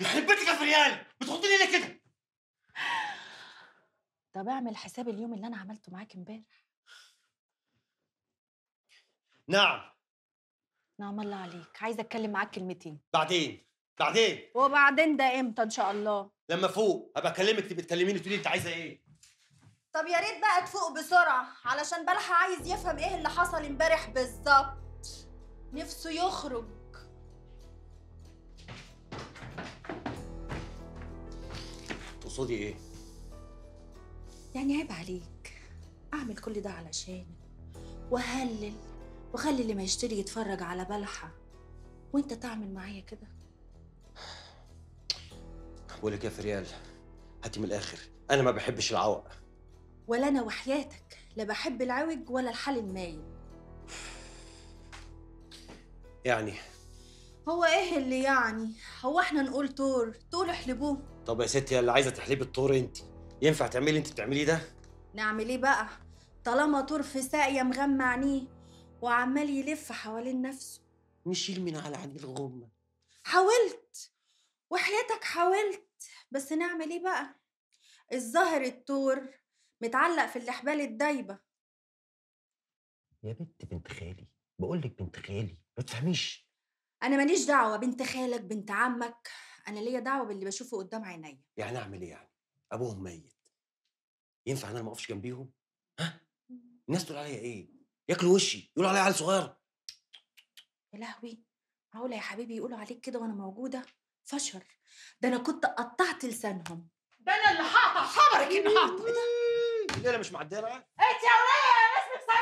يخرب بيتك يا فريال بتحطيني ليه كده طب اعمل حساب اليوم اللي انا عملته معاك امبارح نعم نعم الله عليك عايزه اتكلم معاك كلمتين بعدين بعدين وبعدين ده امتى ان شاء الله لما فوق هبقى اكلمك تبقي تكلميني تقولي انت عايزه ايه طب يا ريت بقى تفوق بسرعه علشان بلحة عايز يفهم ايه اللي حصل امبارح بالظبط نفسه يخرج تقصدي ايه؟ يعني عيب عليك اعمل كل ده علشانك واهلل واخلي اللي ما يشتري يتفرج على بلحه وانت تعمل معايا كده بقول لك يا فريال هاتي من الاخر انا ما بحبش العوق ولا انا وحياتك لا بحب العوج ولا الحال المايل يعني هو ايه اللي يعني هو احنا نقول طور طول احلبوه طب يا ستي اللي عايزه تحلبي الطور انت ينفع تعملي انت بتعمليه ده نعمل ايه بقى طالما طور في ساقيه مغمى عينيه وعمال يلف حوالين نفسه نشيل من على عين الغمه حاولت وحياتك حاولت بس نعمل ايه بقى الظاهر الطور متعلق في الاحبال الدايبه يا بنت بنت خالي بقول لك بنت خالي ما تفهميش انا ماليش دعوه بنت خالك بنت عمك انا ليا دعوه باللي بشوفه قدام عينيا يعني اعمل ايه يعني ابوهم ميت ينفع انا ما اقفش جنبيهم ها الناس تقول عليا ايه ياكلوا وشي يقولوا عليا عيل صغير يا لهوي معقوله يا حبيبي يقولوا عليك كده وانا موجوده فشر ده انا كنت قطعت لسانهم ده انا اللي هقطع اللي اني هقطع الليله مش معديه بقى انت إيه، يا وليه يا ناس مش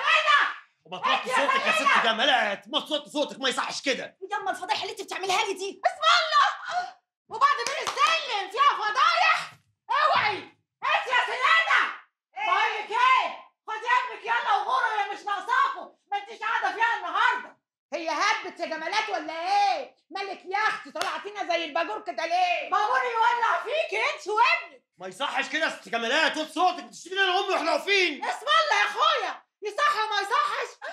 وبطلت صوتك يا إيه، ست جمالات صوت صوتك ما يصحش كده يا اما الفضايح اللي انت بتعملها لي دي بسم الله وبعد ما نتكلم فيها فضايح اوعي انت يا سنانه بقول لك ايه خدي ابنك يلا وغوره يا مش ناقصاكوا ما انتش قاعده فيها النهارده هي هبت يا جمالات ولا ايه؟ مالك يا اختي طلعتينا زي الباجور كده ليه؟ باجور يولع فيك انت وابنك ما يصحش كده يا ست جمالات صوت صوتك بتشتميني انا وامي واحنا واقفين اسم الله يا اخويا يصح ما يصحش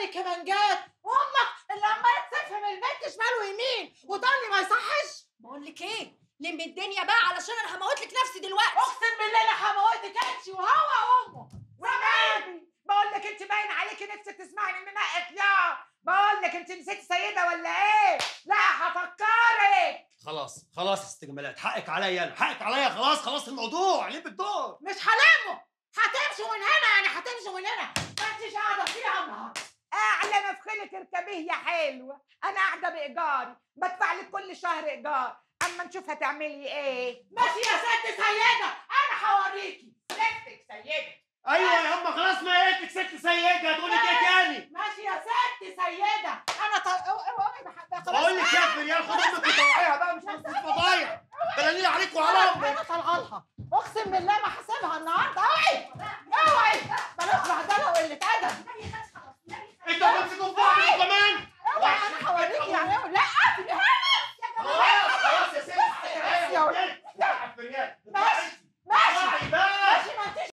عليك كمانجات وامك اللي عماله تسفهم البنت شمال ويمين وطني ما يصحش بقول لك ايه لم الدنيا بقى علشان انا هموت لك نفسي دلوقتي اقسم بالله انا هموت كاتشي وهو امه سامعني بقول لك انت باين عليكي نفسك تسمعي مننا افلام بقول لك انت نسيتي سيده ولا ايه لا هفكرك خلاص خلاص استجمالات حقك عليا انا حقك عليا خلاص خلاص الموضوع ليه بالدور مش هلمه هتمشي من هنا يعني هتمشي من هنا ما انتش قاعده فيها النهارده لك اركبيه يا حلوه انا قاعده بايجاري بدفع لك كل شهر ايجار اما نشوف هتعملي ايه ماشي يا ست سيده انا هوريكي ستك سيده ايوه يا عم خلاص ما قلتك ست سيده هتقولي ايه تاني ماشي يا ست سيده انا طل... اوعي خلاص بقول لك يا فريال خد امك وطلعيها بقى مش هنسيب فضايح دلاليل عليك وعلى امك انا طلعالها